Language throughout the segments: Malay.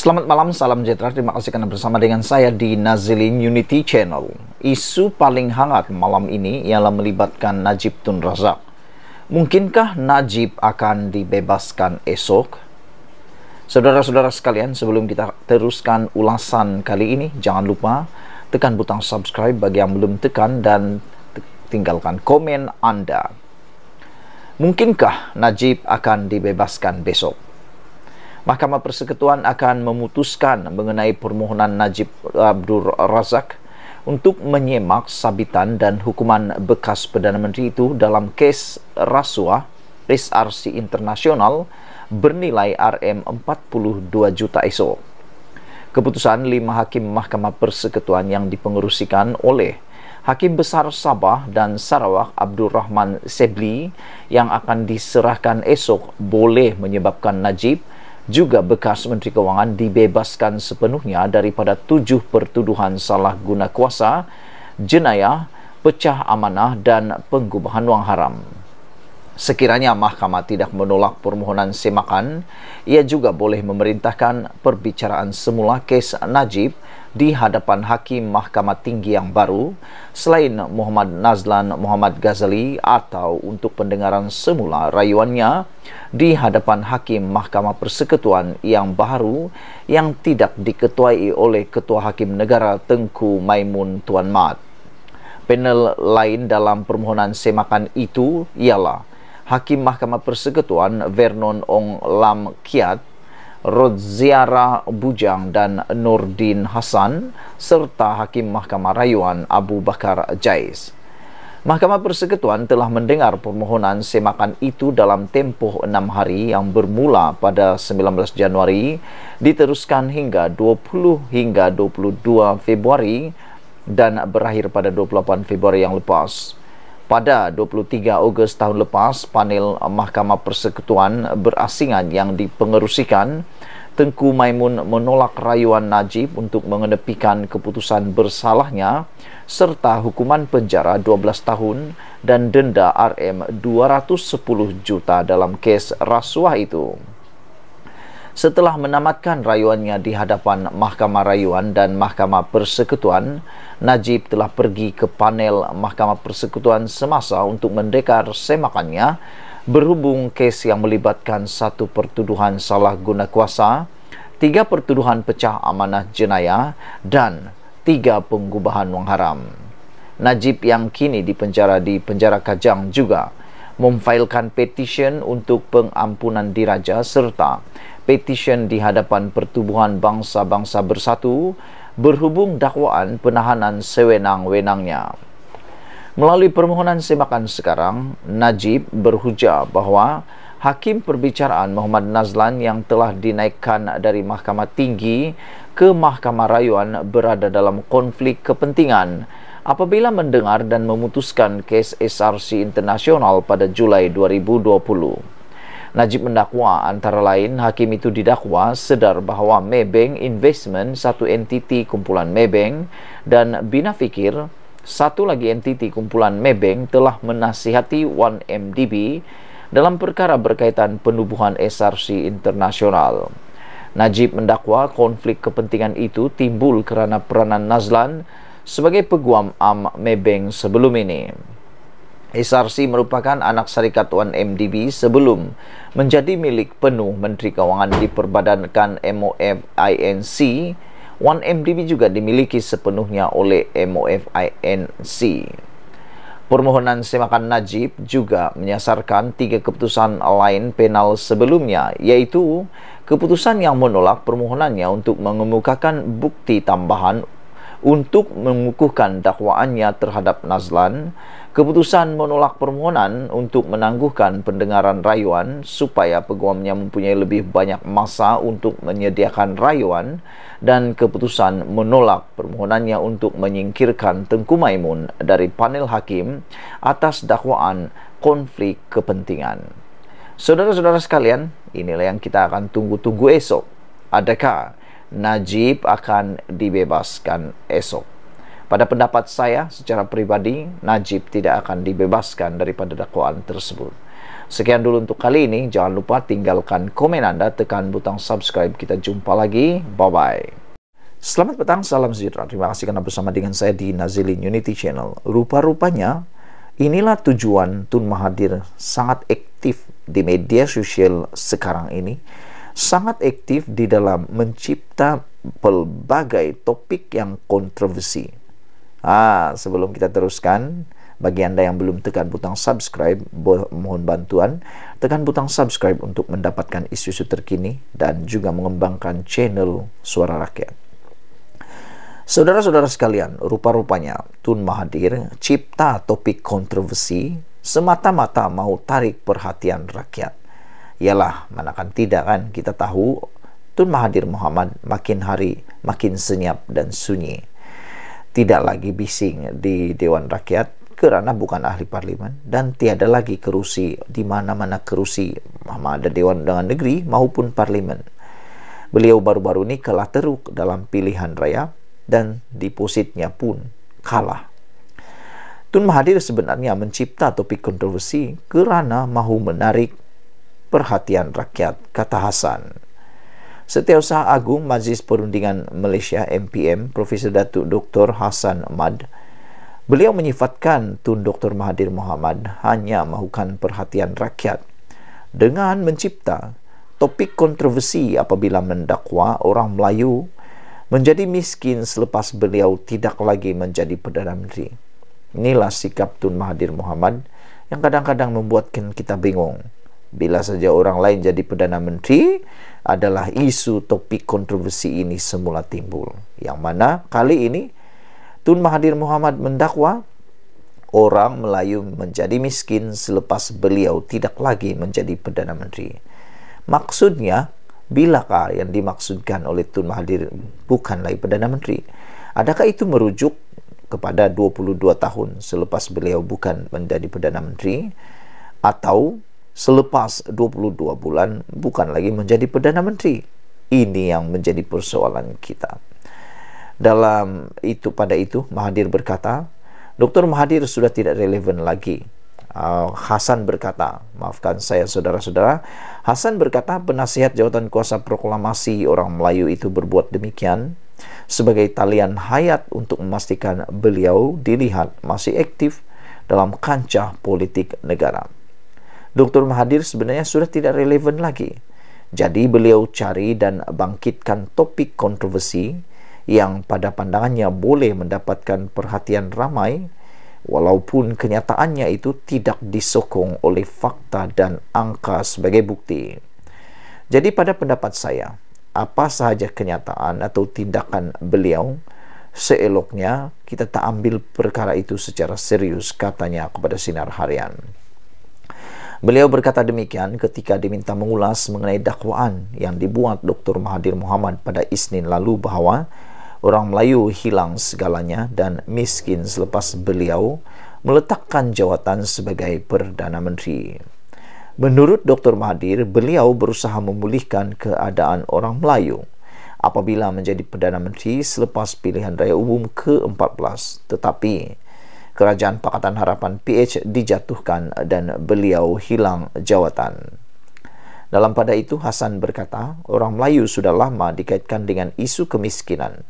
Selamat malam, salam sejahtera. Terima kasih karena bersama dengan saya di Nazilin Unity Channel. Isu paling hangat malam ini ialah melibatkan Najib Tun Razak. Mungkinkah Najib akan dibebaskan esok? Saudara-saudara sekalian, sebelum kita teruskan ulasan kali ini, jangan lupa tekan butang subscribe bagi yang belum tekan dan tinggalkan komen anda. Mungkinkah Najib akan dibebaskan besok? Mahkamah Persekutuan akan memutuskan mengenai permohonan Najib Abdul Razak untuk menyemak sabitan dan hukuman bekas Perdana Menteri itu dalam kes rasuah SRC Internasional bernilai RM42 juta ISO. Keputusan lima hakim Mahkamah Persekutuan yang dipengerusikan oleh Hakim Besar Sabah dan Sarawak Abdul Rahman Sebli yang akan diserahkan esok boleh menyebabkan Najib Najib juga bekas Menteri Kewangan dibebaskan sepenuhnya daripada tujuh pertuduhan salah guna kuasa, jenayah, pecah amanah dan penggubahan wang haram. Sekiranya mahkamah tidak menolak permohonan semakan, ia juga boleh memerintahkan perbicaraan semula kes Najib di hadapan Hakim Mahkamah Tinggi yang baru selain Muhammad Nazlan Muhammad Ghazali atau untuk pendengaran semula rayuannya di hadapan Hakim Mahkamah Persekutuan yang baru yang tidak diketuai oleh Ketua Hakim Negara Tengku Maimun Tuan Mat. Panel lain dalam permohonan semakan itu ialah Hakim Mahkamah Persekutuan Vernon Ong Lam Kiat, Rodziara Bujang dan Nurdin Hasan serta Hakim Mahkamah Rayuan Abu Bakar Jais. Mahkamah Persekutuan telah mendengar permohonan semakan itu dalam tempoh enam hari yang bermula pada 19 Januari diteruskan hingga 20 hingga 22 Februari dan berakhir pada 28 Februari yang lepas pada 23 Ogos tahun lepas panel Mahkamah Persekutuan Berasingan yang dipengerusikan Tengku Maimun menolak rayuan Najib untuk mengenepikan keputusan bersalahnya serta hukuman penjara 12 tahun dan denda RM210 juta dalam kes rasuah itu setelah menamatkan rayuannya di hadapan Mahkamah Rayuan dan Mahkamah Persekutuan, Najib telah pergi ke panel Mahkamah Persekutuan semasa untuk mendekar semakannya berhubung kes yang melibatkan satu pertuduhan salah guna kuasa, tiga pertuduhan pecah amanah jenayah dan tiga pengubahan wang haram. Najib yang kini dipenjara di penjara Kajang juga memfailkan petisyen untuk pengampunan diraja serta petisyen di hadapan Pertubuhan Bangsa-Bangsa Bersatu berhubung dakwaan penahanan sewenang-wenangnya. Melalui permohonan semakan sekarang, Najib berhujah bahawa Hakim Perbicaraan Muhammad Nazlan yang telah dinaikkan dari Mahkamah Tinggi ke Mahkamah Rayuan berada dalam konflik kepentingan apabila mendengar dan memutuskan kes SRC Internasional pada Julai 2020. Najib mendakwa antara lain hakim itu didakwa sedar bahawa Maybank Investment satu entiti kumpulan Maybank dan Bina Fikir satu lagi entiti kumpulan Maybank telah menasihati 1MDB dalam perkara berkaitan penubuhan SRC Internasional. Najib mendakwa konflik kepentingan itu timbul kerana peranan Nazlan sebagai peguam am Maybank sebelum ini. SRC merupakan anak syarikat 1MDB sebelum menjadi milik penuh Menteri Kewangan diperbadankan MOF INC 1MDB juga dimiliki sepenuhnya oleh MOF INC Permohonan semakan Najib juga menyasarkan tiga keputusan lain penal sebelumnya yaitu keputusan yang menolak permohonannya untuk mengemukakan bukti tambahan untuk mengukuhkan dakwaannya terhadap Nazlan Keputusan menolak permohonan untuk menangguhkan pendengaran rayuan supaya peguamnya mempunyai lebih banyak masa untuk menyediakan rayuan dan keputusan menolak permohonannya untuk menyingkirkan Tengku Maimun dari panel hakim atas dakwaan konflik kepentingan. Saudara-saudara sekalian, inilah yang kita akan tunggu-tunggu esok. Adakah Najib akan dibebaskan esok? Pada pendapat saya, secara pribadi, Najib tidak akan dibebaskan daripada dakwaan tersebut. Sekian dulu untuk kali ini. Jangan lupa tinggalkan komen Anda, tekan butang subscribe. Kita jumpa lagi. Bye-bye. Selamat petang, salam sejahtera. Terima kasih karena bersama dengan saya di Nazilin Unity Channel. Rupa-rupanya, inilah tujuan Tun Mahathir sangat aktif di media sosial sekarang ini. Sangat aktif di dalam mencipta pelbagai topik yang kontroversi Ah, sebelum kita teruskan, bagi Anda yang belum tekan butang subscribe, mohon bantuan tekan butang subscribe untuk mendapatkan isu-isu terkini dan juga mengembangkan channel Suara Rakyat. Saudara-saudara sekalian, rupa-rupanya Tun Mahathir cipta topik kontroversi semata-mata mau tarik perhatian rakyat. Yalah, manakan tidak kan kita tahu Tun Mahathir Muhammad makin hari makin senyap dan sunyi tidak lagi bising di Dewan Rakyat kerana bukan ahli parlimen dan tiada lagi kerusi di mana-mana kerusi ada Dewan Undangan Negeri maupun parlimen. Beliau baru-baru ini kalah teruk dalam pilihan raya dan depositnya pun kalah. Tun Mahathir sebenarnya mencipta topik kontroversi kerana mahu menarik perhatian rakyat, kata Hasan. Setiausaha Agung Majlis Perundingan Malaysia MPM Profesor Datuk Dr. Hassan Mad Beliau menyifatkan Tun Dr. Mahathir Mohamad hanya mahukan perhatian rakyat dengan mencipta topik kontroversi apabila mendakwa orang Melayu menjadi miskin selepas beliau tidak lagi menjadi Perdana Menteri. Inilah sikap Tun Mahathir Mohamad yang kadang-kadang membuatkan kita bingung bila saja orang lain jadi perdana menteri adalah isu topik kontroversi ini semula timbul yang mana kali ini Tun Mahathir Muhammad mendakwa orang Melayu menjadi miskin selepas beliau tidak lagi menjadi perdana menteri maksudnya bilakah yang dimaksudkan oleh Tun Mahathir bukan lagi perdana menteri adakah itu merujuk kepada 22 tahun selepas beliau bukan menjadi perdana menteri atau selepas 22 bulan bukan lagi menjadi Perdana Menteri. Ini yang menjadi persoalan kita. Dalam itu pada itu Mahathir berkata, Dr. Mahathir sudah tidak relevan lagi. Uh, Hasan berkata, maafkan saya saudara-saudara, Hasan berkata penasihat jawatan kuasa proklamasi orang Melayu itu berbuat demikian sebagai talian hayat untuk memastikan beliau dilihat masih aktif dalam kancah politik negara. Dr. Mahathir sebenarnya sudah tidak relevan lagi. Jadi beliau cari dan bangkitkan topik kontroversi yang pada pandangannya boleh mendapatkan perhatian ramai walaupun kenyataannya itu tidak disokong oleh fakta dan angka sebagai bukti. Jadi pada pendapat saya, apa sahaja kenyataan atau tindakan beliau, seeloknya kita tak ambil perkara itu secara serius katanya kepada sinar harian. Beliau berkata demikian ketika diminta mengulas mengenai dakwaan yang dibuat Dr. Mahathir Muhammad pada Isnin lalu bahawa orang Melayu hilang segalanya dan miskin selepas beliau meletakkan jawatan sebagai Perdana Menteri. Menurut Dr. Mahathir, beliau berusaha memulihkan keadaan orang Melayu apabila menjadi Perdana Menteri selepas pilihan raya umum ke-14. Tetapi, Kerajaan Pakatan Harapan PH dijatuhkan dan beliau hilang jawatan. Dalam pada itu, Hasan berkata, orang Melayu sudah lama dikaitkan dengan isu kemiskinan.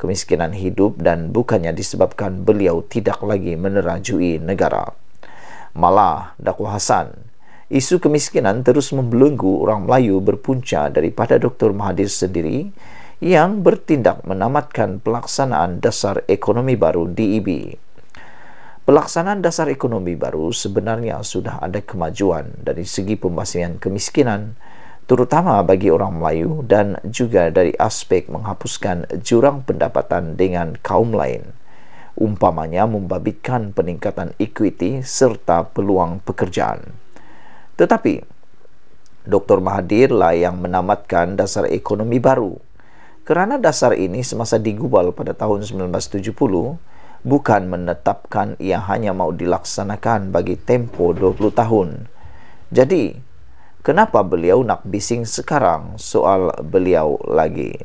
Kemiskinan hidup dan bukannya disebabkan beliau tidak lagi menerajui negara. Malah, dakwah Hasan, isu kemiskinan terus membelenggu orang Melayu berpunca daripada Dr. Mahathir sendiri yang bertindak menamatkan pelaksanaan dasar ekonomi baru di IBI. E Pelaksanaan dasar ekonomi baru sebenarnya sudah ada kemajuan dari segi pembasmian kemiskinan terutama bagi orang Melayu dan juga dari aspek menghapuskan jurang pendapatan dengan kaum lain umpamanya membabitkan peningkatan equity serta peluang pekerjaan. Tetapi Dr Mahathir lah yang menamatkan dasar ekonomi baru. Kerana dasar ini semasa digubal pada tahun 1970 bukan menetapkan ia hanya mau dilaksanakan bagi tempoh 20 tahun. Jadi, kenapa beliau nak bising sekarang soal beliau lagi?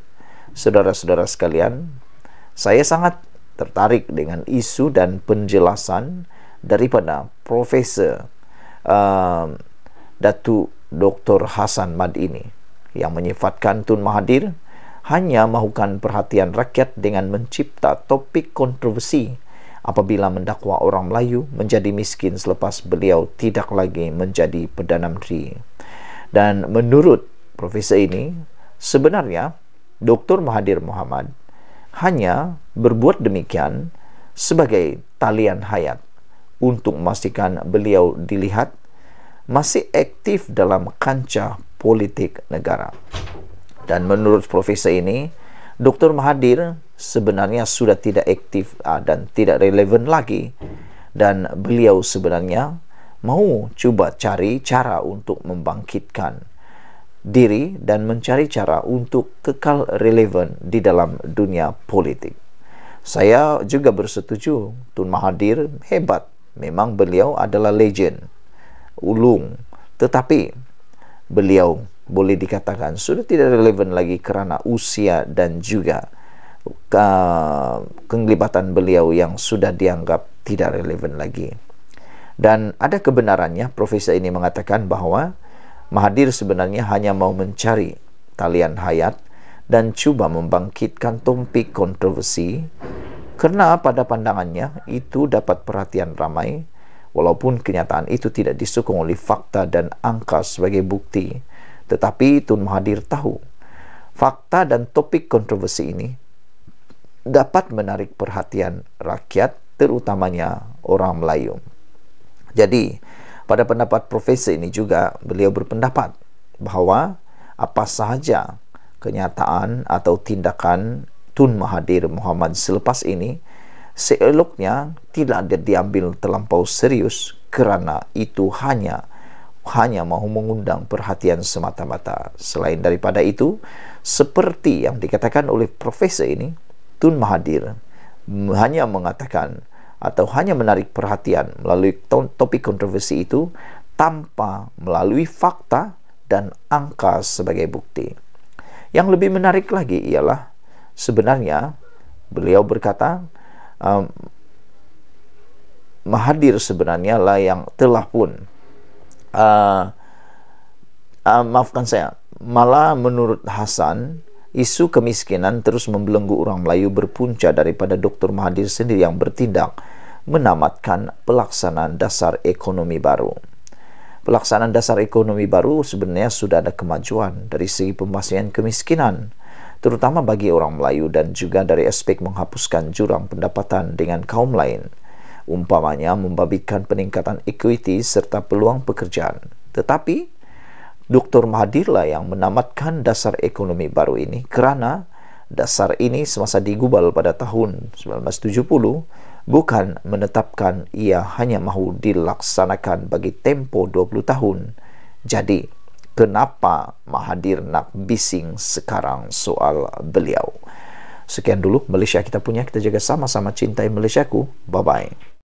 Saudara-saudara sekalian, saya sangat tertarik dengan isu dan penjelasan daripada Profesor uh, Datuk Dr. Hasan Mad ini yang menyifatkan Tun Mahathir hanya mahukan perhatian rakyat dengan mencipta topik kontroversi apabila mendakwa orang Melayu menjadi miskin selepas beliau tidak lagi menjadi Perdana Menteri. Dan menurut profesor ini, sebenarnya Dr. Mahathir Mohamad hanya berbuat demikian sebagai talian hayat untuk memastikan beliau dilihat masih aktif dalam kancah politik negara. Dan menurut profesor ini, Dr. Mahathir sebenarnya sudah tidak aktif ah, dan tidak relevan lagi dan beliau sebenarnya mau cuba cari cara untuk membangkitkan diri dan mencari cara untuk kekal relevan di dalam dunia politik. Saya juga bersetuju Tun Mahathir hebat. Memang beliau adalah legend, ulung. Tetapi beliau boleh dikatakan sudah tidak relevan lagi karena usia dan juga uh, kenglibatan beliau yang sudah dianggap tidak relevan lagi. Dan ada kebenarannya, profesor ini mengatakan bahwa Mahathir sebenarnya hanya mau mencari talian hayat dan cuba membangkitkan topik kontroversi karena pada pandangannya itu dapat perhatian ramai walaupun kenyataan itu tidak disukung oleh fakta dan angka sebagai bukti Tetapi Tun Mahathir tahu fakta dan topik kontroversi ini dapat menarik perhatian rakyat terutamanya orang Melayu. Jadi pada pendapat profesor ini juga beliau berpendapat bahawa apa sahaja kenyataan atau tindakan Tun Mahathir Muhammad selepas ini seeloknya tidak diambil terlampau serius kerana itu hanya hanya mau mengundang perhatian semata-mata. Selain daripada itu, seperti yang dikatakan oleh profesor ini, Tun Mahathir hanya mengatakan atau hanya menarik perhatian melalui topik kontroversi itu tanpa melalui fakta dan angka sebagai bukti. Yang lebih menarik lagi ialah sebenarnya beliau berkata um, Mahathir sebenarnya lah yang telah pun uh, uh, maafkan saya malah menurut Hasan isu kemiskinan terus membelenggu orang Melayu berpunca daripada Dr. Mahathir sendiri yang bertindak menamatkan pelaksanaan dasar ekonomi baru pelaksanaan dasar ekonomi baru sebenarnya sudah ada kemajuan dari segi pemasihan kemiskinan terutama bagi orang Melayu dan juga dari aspek menghapuskan jurang pendapatan dengan kaum lain umpamanya membabitkan peningkatan equity serta peluang pekerjaan. Tetapi, Dr. Mahathir lah yang menamatkan dasar ekonomi baru ini kerana dasar ini semasa digubal pada tahun 1970 bukan menetapkan ia hanya mahu dilaksanakan bagi tempoh 20 tahun. Jadi, kenapa Mahathir nak bising sekarang soal beliau? Sekian dulu Malaysia kita punya kita jaga sama-sama cintai Malaysia ku. Bye bye.